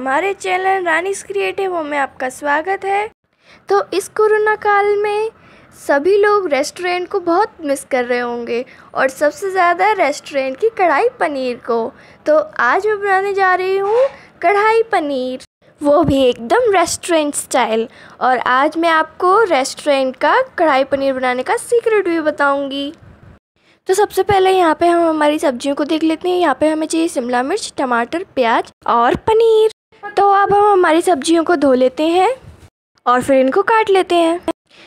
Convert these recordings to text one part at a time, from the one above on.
हमारे channel Rani's creative में आपका स्वागत है तो इस कोरोना काल में सभी लोग रेस्टोरेंट को बहुत मिस कर रहे होंगे और सबसे ज़्यादा रेस्टोरेंट की कढ़ाई पनीर को तो आज मैं बनाने जा रही हूँ कढ़ाई पनीर वो भी एकदम रेस्टोरेंट स्टाइल और आज मैं आपको रेस्टोरेंट का कढ़ाई पनीर बनाने का सीक्रेट भी बताऊंगी तो सबसे पहले यहाँ पे हम हमारी सब्जियों को देख लेते हैं यहाँ पे हमें चाहिए शिमला मिर्च टमाटर प्याज और पनीर तो अब हम हमारी सब्जियों को धो लेते हैं और फिर इनको काट लेते हैं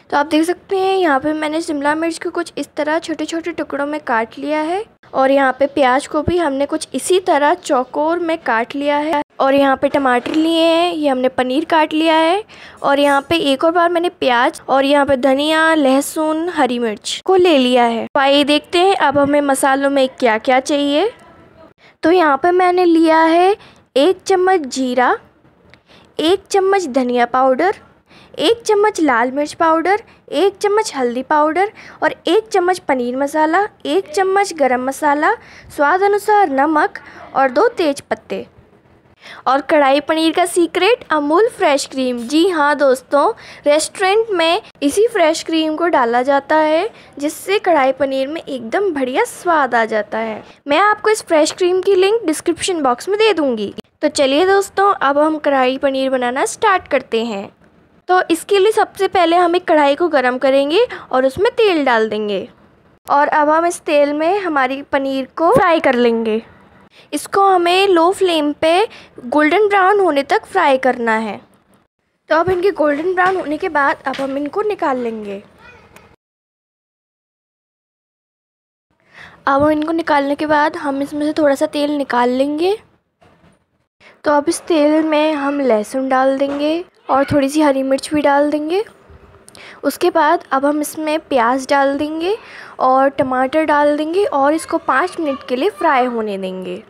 तो आप देख सकते हैं यहाँ पे मैंने शिमला मिर्च को कुछ इस तरह छोटे छोटे टुकड़ों में काट लिया है और यहाँ पे प्याज को भी हमने कुछ इसी तरह चौकोर में काट लिया है और यहाँ पे टमाटर लिए हैं ये हमने पनीर काट लिया है और यहाँ पे एक और बार मैंने प्याज और यहाँ पे धनिया लहसुन हरी मिर्च को ले लिया है तो आइए देखते हैं अब हमें मसालों में क्या क्या चाहिए तो यहाँ पे मैंने लिया है एक चम्मच जीरा एक चम्मच धनिया पाउडर एक चम्मच लाल मिर्च पाउडर एक चम्मच हल्दी पाउडर और एक चम्मच पनीर मसाला एक चम्मच गरम मसाला स्वाद अनुसार नमक और दो तेज पत्ते और कढ़ाई पनीर का सीक्रेट अमूल फ्रेश क्रीम जी हाँ दोस्तों रेस्टोरेंट में इसी फ्रेश क्रीम को डाला जाता है जिससे कढ़ाई पनीर में एकदम बढ़िया स्वाद आ जाता है मैं आपको इस फ्रेश क्रीम की लिंक डिस्क्रिप्शन बॉक्स में दे दूँगी तो चलिए दोस्तों अब हम कढ़ाई पनीर बनाना स्टार्ट करते हैं तो इसके लिए सबसे पहले हम एक कढ़ाई को गर्म करेंगे और उसमें तेल डाल देंगे और अब हम इस तेल में हमारी पनीर को फ्राई कर लेंगे इसको हमें लो फ्लेम पे गोल्डन ब्राउन होने तक फ्राई करना है तो अब इनके गोल्डन ब्राउन होने के बाद अब हम इनको निकाल लेंगे अब इनको निकालने के बाद हम इसमें से थोड़ा सा तेल निकाल लेंगे तो अब इस तेल में हम लहसुन डाल देंगे और थोड़ी सी हरी मिर्च भी डाल देंगे उसके बाद अब हम इसमें प्याज डाल देंगे और टमाटर डाल देंगे और इसको पाँच मिनट के लिए फ्राई होने देंगे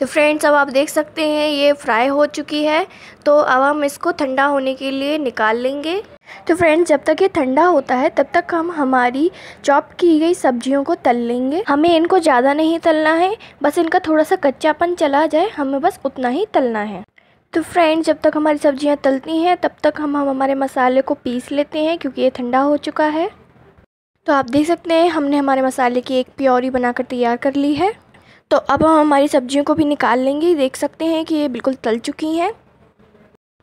तो फ्रेंड्स अब आप देख सकते हैं ये फ्राई हो चुकी है तो अब हम इसको ठंडा होने के लिए निकाल लेंगे तो फ्रेंड्स जब तक ये ठंडा होता है तब तक हम हमारी चॉप की गई सब्जियों को तल लेंगे हमें इनको ज़्यादा नहीं तलना है बस इनका थोड़ा सा कच्चापन चला जाए हमें बस उतना ही तलना है तो फ्रेंड्स जब तक हमारी सब्जियां तलती हैं तब तक हम हम हमारे मसाले को पीस लेते हैं क्योंकि ये ठंडा हो चुका है तो आप देख सकते हैं हमने हमारे मसाले की एक प्योरी बनाकर तैयार कर ली है तो अब हम हमारी सब्जियों को भी निकाल लेंगे देख सकते हैं कि ये बिल्कुल तल चुकी हैं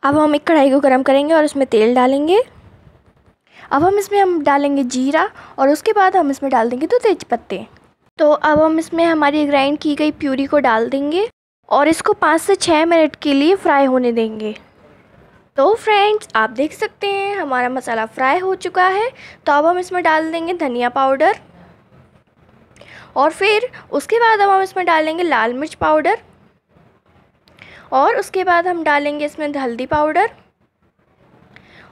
अब हम एक कढ़ाई को गर्म करेंगे और उसमें तेल डालेंगे अब हम इसमें हम डालेंगे जीरा और उसके बाद हम इसमें डाल देंगे दो तेज पत्ते तो अब हम इसमें हमारी ग्राइंड की गई प्यूरी को डाल देंगे और इसको पाँच से छः मिनट के लिए फ्राई होने देंगे तो फ्रेंड्स आप देख सकते हैं हमारा मसाला फ्राई हो चुका है तो अब हम इसमें डाल देंगे धनिया पाउडर और फिर उसके बाद अब हम इसमें डालेंगे लाल मिर्च पाउडर और उसके बाद हम डालेंगे इसमें हल्दी पाउडर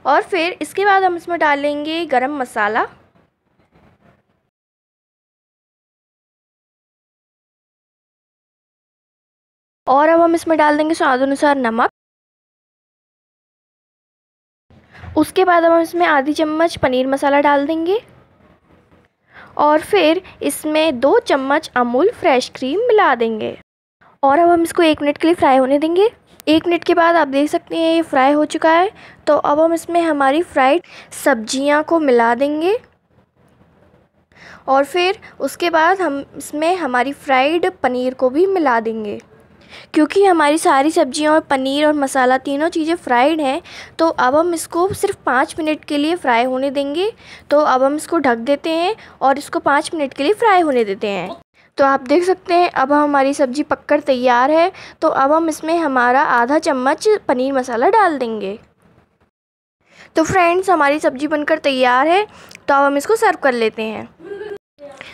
और फिर इसके बाद हम इसमें डालेंगे गरम मसाला और अब हम इसमें डाल देंगे स्वाद अनुसार नमक उसके बाद हम इसमें आधी चम्मच पनीर मसाला डाल देंगे और फिर इसमें दो चम्मच अमूल फ्रेश क्रीम मिला देंगे और अब हम इसको एक मिनट के लिए फ्राई होने देंगे एक मिनट के बाद आप देख सकते हैं ये फ्राई हो चुका है तो अब हम इसमें हमारी फ्राइड सब्जियां को मिला देंगे और फिर उसके बाद हम इसमें हमारी फ्राइड पनीर को भी मिला देंगे क्योंकि हमारी सारी सब्जियां और पनीर और मसाला तीनों चीज़ें फ्राइड हैं तो अब हम इसको सिर्फ पाँच मिनट के लिए फ्राई होने देंगे तो अब हम इसको ढक देते हैं और इसको पाँच मिनट के लिए फ्राई होने देते हैं तो आप देख सकते हैं अब हमारी सब्ज़ी पककर तैयार है तो अब हम इसमें हमारा आधा चम्मच पनीर मसाला डाल देंगे तो फ्रेंड्स हमारी सब्ज़ी बनकर तैयार है तो अब हम इसको सर्व कर लेते हैं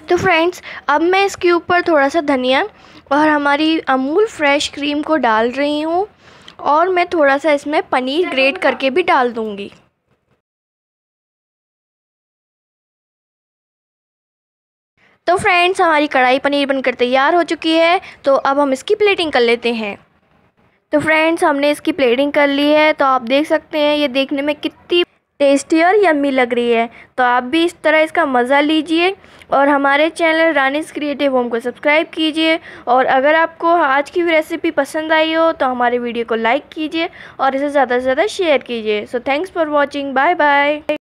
तो फ्रेंड्स अब मैं इसके ऊपर थोड़ा सा धनिया और हमारी अमूल फ्रेश क्रीम को डाल रही हूँ और मैं थोड़ा सा इसमें पनीर ग्रेट करके भी डाल दूँगी तो फ्रेंड्स हमारी कढ़ाई पनीर बनकर तैयार हो चुकी है तो अब हम इसकी प्लेटिंग कर लेते हैं तो फ्रेंड्स हमने इसकी प्लेटिंग कर ली है तो आप देख सकते हैं ये देखने में कितनी टेस्टी और यम्मी लग रही है तो आप भी इस तरह इसका मज़ा लीजिए और हमारे चैनल रानीस क्रिएटिव होम को सब्सक्राइब कीजिए और अगर आपको आज की रेसिपी पसंद आई हो तो हमारे वीडियो को लाइक कीजिए और इसे ज़्यादा से ज़्यादा शेयर कीजिए so thanks for watching bye bye